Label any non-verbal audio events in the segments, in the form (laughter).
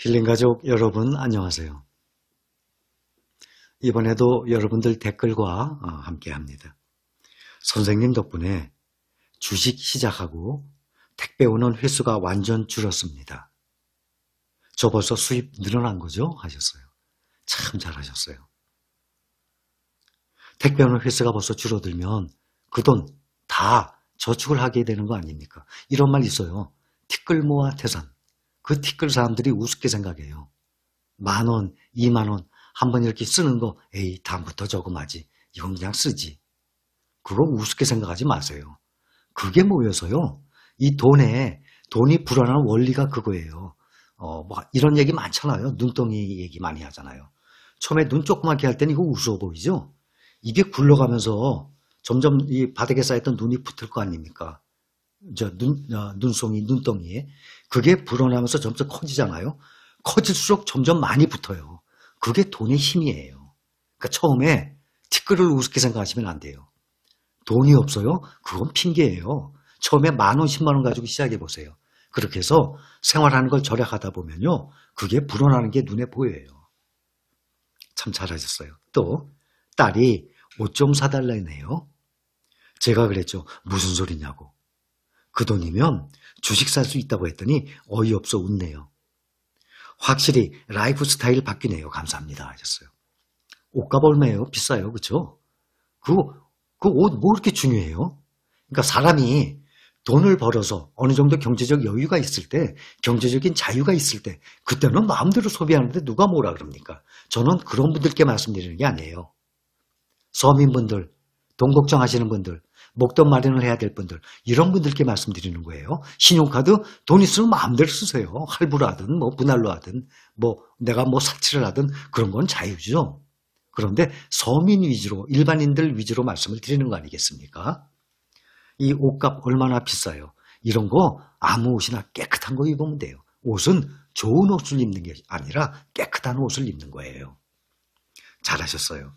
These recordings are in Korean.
힐링 가족 여러분 안녕하세요. 이번에도 여러분들 댓글과 어, 함께 합니다. 선생님 덕분에 주식 시작하고 택배 오는 횟수가 완전 줄었습니다. 저 벌써 수입 늘어난 거죠? 하셨어요. 참 잘하셨어요. 택배 오는 횟수가 벌써 줄어들면 그 돈 다 저축을 하게 되는 거 아닙니까? 이런 말 있어요. 티끌 모아 태산. 그 티끌 사람들이 우습게 생각해요. 만 원, 이만 원, 한 번 이렇게 쓰는 거, 에이, 다음부터 저금하지. 이건 그냥 쓰지. 그거 우습게 생각하지 마세요. 그게 뭐여서요? 이 돈에, 돈이 불안한 원리가 그거예요. 어, 뭐, 이런 얘기 많잖아요. 눈덩이 얘기 많이 하잖아요. 처음에 눈 조그맣게 할 땐 이거 우스워 보이죠? 이게 굴러가면서 점점 이 바닥에 쌓였던 눈이 붙을 거 아닙니까? 저 눈, 어, 눈송이, 눈덩이에 그게 불어나면서 점점 커지잖아요. 커질수록 점점 많이 붙어요. 그게 돈의 힘이에요. 그러니까 처음에 티끌을 우습게 생각하시면 안 돼요. 돈이 없어요? 그건 핑계예요. 처음에 만 원, 십만 원 가지고 시작해 보세요. 그렇게 해서 생활하는 걸 절약하다 보면요. 그게 불어나는 게 눈에 보여요. 참 잘하셨어요. 또 딸이 옷 좀 사달라 했네요. 제가 그랬죠. 무슨 소리냐고. 그 돈이면 주식 살 수 있다고 했더니 어이없어 웃네요. 확실히 라이프 스타일 바뀌네요. 감사합니다. 하셨어요. 옷값 얼마예요? 비싸요. 그쵸? 그, 그 옷 뭐그렇게 중요해요? 그러니까 사람이 돈을 벌어서 어느 정도 경제적 여유가 있을 때, 경제적인 자유가 있을 때, 그때는 마음대로 소비하는데 누가 뭐라 그럽니까? 저는 그런 분들께 말씀드리는 게 아니에요. 서민분들, 돈 걱정하시는 분들, 목돈 마련을 해야 될 분들 이런 분들께 말씀드리는 거예요. 신용카드 돈 있으면 마음대로 쓰세요. 할부로 하든 뭐 분할로 하든 뭐 내가 뭐 사치를 하든 그런 건 자유죠. 그런데 서민 위주로 일반인들 위주로 말씀을 드리는 거 아니겠습니까? 이 옷값 얼마나 비싸요? 이런 거 아무 옷이나 깨끗한 거 입으면 돼요. 옷은 좋은 옷을 입는 게 아니라 깨끗한 옷을 입는 거예요. 잘하셨어요.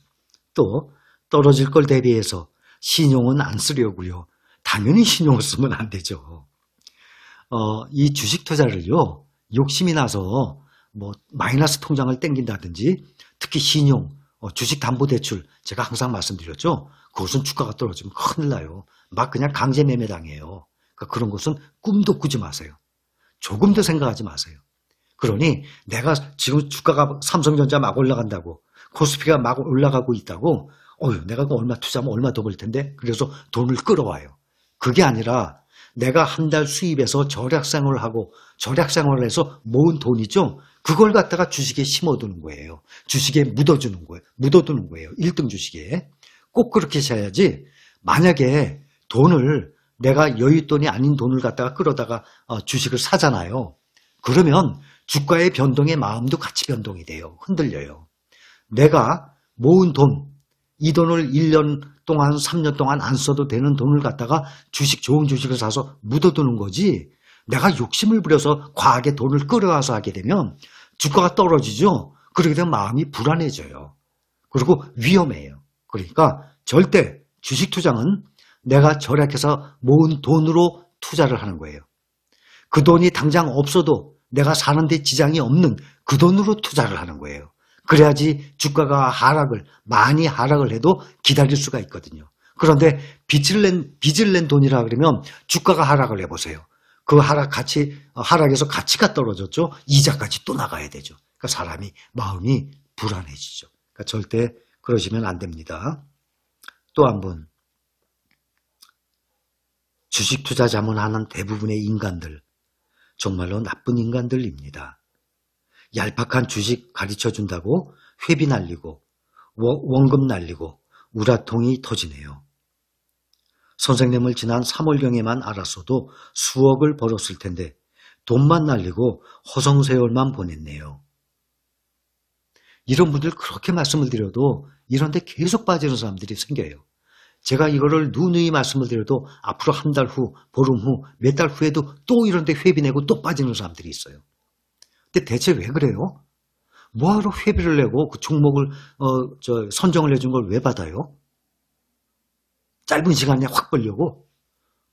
또 떨어질 걸 대비해서 신용은 안 쓰려고요. 당연히 신용을 쓰면 안 되죠. 어, 이 주식 투자를요, 욕심이 나서 뭐 마이너스 통장을 땡긴다든지 특히 신용, 어, 주식 담보 대출 제가 항상 말씀드렸죠. 그것은 주가가 떨어지면 큰일 나요. 막 그냥 강제 매매 당해요. 그러니까 그런 것은 꿈도 꾸지 마세요. 조금도 생각하지 마세요. 그러니 내가 지금 주가가 삼성전자 막 올라간다고 코스피가 막 올라가고 있다고 어휴, 내가 그 얼마 투자하면 얼마 더 벌 텐데? 그래서 돈을 끌어와요. 그게 아니라 내가 한 달 수입에서 절약생활을 하고 절약생활을 해서 모은 돈 있죠? 그걸 갖다가 주식에 심어두는 거예요. 주식에 묻어주는 거예요. 묻어두는 거예요. 1등 주식에. 꼭 그렇게 해야지 만약에 돈을 내가 여윳돈이 아닌 돈을 갖다가 끌어다가 어, 주식을 사잖아요. 그러면 주가의 변동의 마음도 같이 변동이 돼요. 흔들려요. 내가 모은 돈, 이 돈을 1년 동안, 3년 동안 안 써도 되는 돈을 갖다가 주식, 좋은 주식을 사서 묻어두는 거지. 내가 욕심을 부려서 과하게 돈을 끌어와서 하게 되면 주가가 떨어지죠. 그렇게 되면 마음이 불안해져요. 그리고 위험해요. 그러니까 절대 주식 투자는 내가 절약해서 모은 돈으로 투자를 하는 거예요. 그 돈이 당장 없어도 내가 사는데 지장이 없는 그 돈으로 투자를 하는 거예요. 그래야지 주가가 하락을 많이 하락을 해도 기다릴 수가 있거든요. 그런데 빚을 낸 빚을 낸 돈이라 그러면 주가가 하락을 해보세요. 그 하락 같이 어, 하락에서 가치가 떨어졌죠. 이자까지 또 나가야 되죠. 그러니까 사람이 마음이 불안해지죠. 그러니까 절대 그러시면 안 됩니다. 또한 분. 주식 투자 자문하는 대부분의 인간들 정말로 나쁜 인간들입니다. 얄팍한 주식 가르쳐준다고 회비 날리고 원금 날리고 우라통이 터지네요. 선생님을 지난 3월경에만 알았어도 수억을 벌었을 텐데 돈만 날리고 허성세월만 보냈네요. 이런 분들 그렇게 말씀을 드려도 이런데 계속 빠지는 사람들이 생겨요. 제가 이거를 누누이 말씀을 드려도 앞으로 한 달 후, 보름 후, 몇 달 후에도 또 이런데 회비 내고 또 빠지는 사람들이 있어요. 근데 대체 왜 그래요? 뭐하러 회비를 내고 그 종목을 어, 저 선정을 해준 걸 왜 받아요? 짧은 시간에 확 벌려고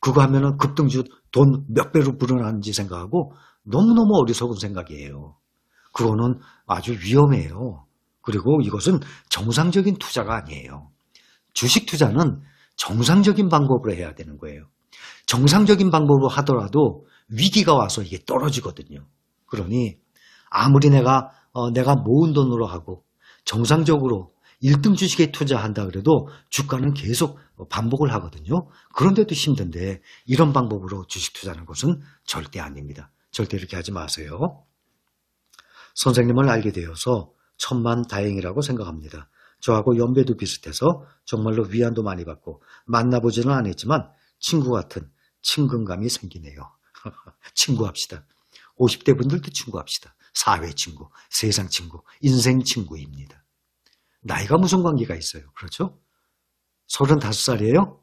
그거 하면은 급등주 돈 몇 배로 불어나는지 생각하고 너무너무 어리석은 생각이에요. 그거는 아주 위험해요. 그리고 이것은 정상적인 투자가 아니에요. 주식 투자는 정상적인 방법으로 해야 되는 거예요. 정상적인 방법으로 하더라도 위기가 와서 이게 떨어지거든요. 그러니 아무리 내가 어, 내가 모은 돈으로 하고 정상적으로 1등 주식에 투자한다 그래도 주가는 계속 반복을 하거든요. 그런데도 힘든데 이런 방법으로 주식 투자하는 것은 절대 아닙니다. 절대 이렇게 하지 마세요. 선생님을 알게 되어서 천만 다행이라고 생각합니다. 저하고 연배도 비슷해서 정말로 위안도 많이 받고 만나보지는 않았지만 친구 같은 친근감이 생기네요. (laughs) 친구합시다. 50대 분들도 친구합시다. 사회 친구, 세상 친구, 인생 친구입니다. 나이가 무슨 관계가 있어요. 그렇죠? 35살이에요?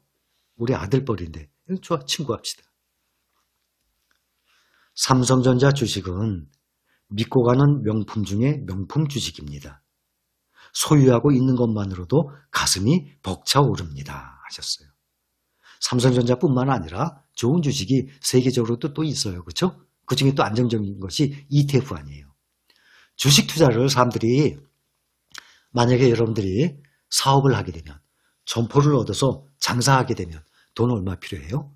우리 아들뻘인데. 좋아, 친구합시다. 삼성전자 주식은 믿고 가는 명품 중에 명품 주식입니다. 소유하고 있는 것만으로도 가슴이 벅차오릅니다. 하셨어요. 삼성전자뿐만 아니라 좋은 주식이 세계적으로 도또 있어요. 그렇죠? 그중에 또 안정적인 것이 ETF 아니에요. 주식 투자를 사람들이 만약에 여러분들이 사업을 하게 되면 점포를 얻어서 장사하게 되면 돈 얼마 필요해요?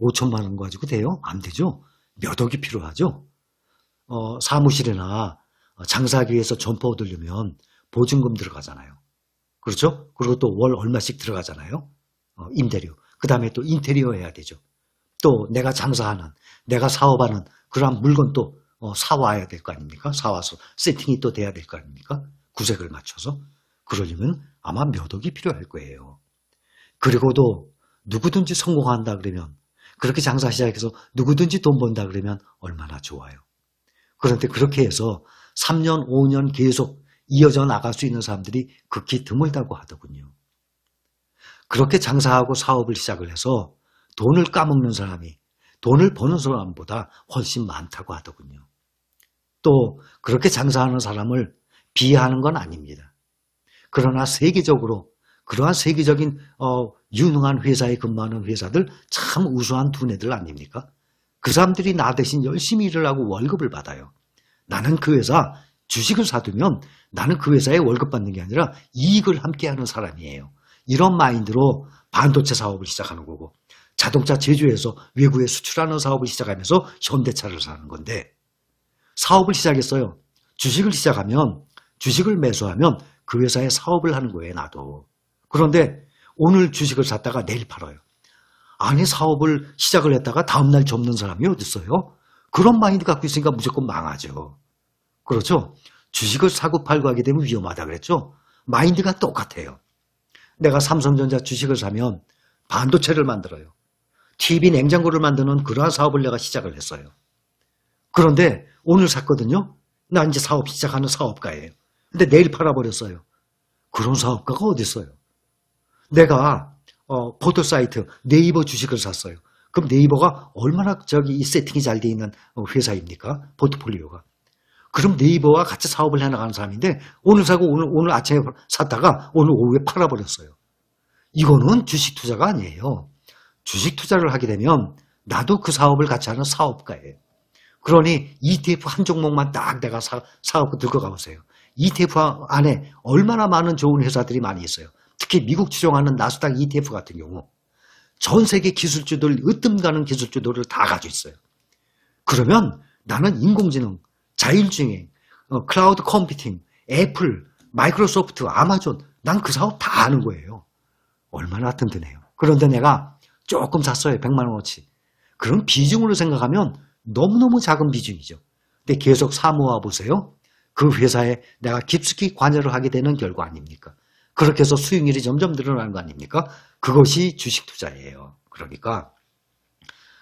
5천만 원 가지고 돼요? 안 되죠? 몇 억이 필요하죠? 어, 사무실이나 장사하기 위해서 점포 얻으려면 보증금 들어가잖아요. 그렇죠? 그리고 또 월 얼마씩 들어가잖아요. 어, 임대료. 그 다음에 또 인테리어 해야 되죠. 또 내가 장사하는, 내가 사업하는 그러한 물건 또 어, 사와야 될 거 아닙니까? 사와서 세팅이 또 돼야 될 거 아닙니까? 구색을 맞춰서. 그러려면 아마 몇 억이 필요할 거예요. 그리고도 누구든지 성공한다 그러면 그렇게 장사 시작해서 누구든지 돈 번다 그러면 얼마나 좋아요. 그런데 그렇게 해서 3년, 5년 계속 이어져 나갈 수 있는 사람들이 극히 드물다고 하더군요. 그렇게 장사하고 사업을 시작을 해서 돈을 까먹는 사람이 돈을 버는 사람보다 훨씬 많다고 하더군요. 또 그렇게 장사하는 사람을 비하하는 건 아닙니다. 그러나 세계적으로 그러한 세계적인 어, 유능한 회사에 근무하는 회사들 참 우수한 두뇌들 아닙니까? 그 사람들이 나 대신 열심히 일을 하고 월급을 받아요. 나는 그 회사 주식을 사두면 나는 그 회사에 월급 받는 게 아니라 이익을 함께하는 사람이에요. 이런 마인드로 반도체 사업을 시작하는 거고 자동차 제조해서 외국에 수출하는 사업을 시작하면서 현대차를 사는 건데 사업을 시작했어요. 주식을 시작하면 주식을 매수하면 그 회사에 사업을 하는 거예요. 나도. 그런데 오늘 주식을 샀다가 내일 팔아요. 아니 사업을 시작을 했다가 다음날 접는 사람이 어딨어요? 그런 마인드 갖고 있으니까 무조건 망하죠. 그렇죠? 주식을 사고 팔고 하게 되면 위험하다 그랬죠? 마인드가 똑같아요. 내가 삼성전자 주식을 사면 반도체를 만들어요. TV 냉장고를 만드는 그러한 사업을 내가 시작을 했어요. 그런데 오늘 샀거든요. 나 이제 사업 시작하는 사업가예요. 근데 내일 팔아버렸어요. 그런 사업가가 어딨어요 내가 어, 포털 사이트 네이버 주식을 샀어요. 그럼 네이버가 얼마나 저기 이 세팅이 잘 돼 있는 회사입니까? 포트폴리오가. 그럼 네이버와 같이 사업을 해나가는 사람인데 오늘 사고 오늘 오늘 아침에 샀다가 오늘 오후에 팔아버렸어요. 이거는 주식 투자가 아니에요. 주식 투자를 하게 되면 나도 그 사업을 같이 하는 사업가예요. 그러니 ETF 한 종목만 딱 내가 사, 사갖고 들고 가보세요. ETF 안에 얼마나 많은 좋은 회사들이 많이 있어요. 특히 미국 추종하는 나스닥 ETF 같은 경우 전 세계 기술주들, 으뜸 가는 기술주들을 다 가지고 있어요. 그러면 나는 인공지능, 자율주행, 어, 클라우드 컴퓨팅, 애플, 마이크로소프트, 아마존 난 그 사업 다 아는 거예요. 얼마나 든든해요. 그런데 내가 조금 샀어요. 100만 원어치. 그런 비중으로 생각하면 너무너무 작은 비중이죠. 근데 계속 사모아 보세요. 그 회사에 내가 깊숙이 관여를 하게 되는 결과 아닙니까? 그렇게 해서 수익률이 점점 늘어나는 거 아닙니까? 그것이 주식 투자예요. 그러니까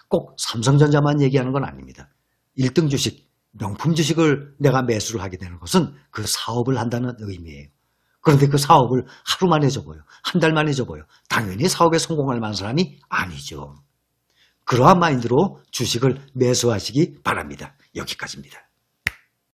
꼭 삼성전자만 얘기하는 건 아닙니다. 1등 주식, 명품 주식을 내가 매수를 하게 되는 것은 그 사업을 한다는 의미예요. 그런데 그 사업을 하루 만에 접어요. 한달 만에 접어요. 당연히 사업에 성공할 만한 사람이 아니죠. 그러한 마인드로 주식을 매수하시기 바랍니다. 여기까지입니다.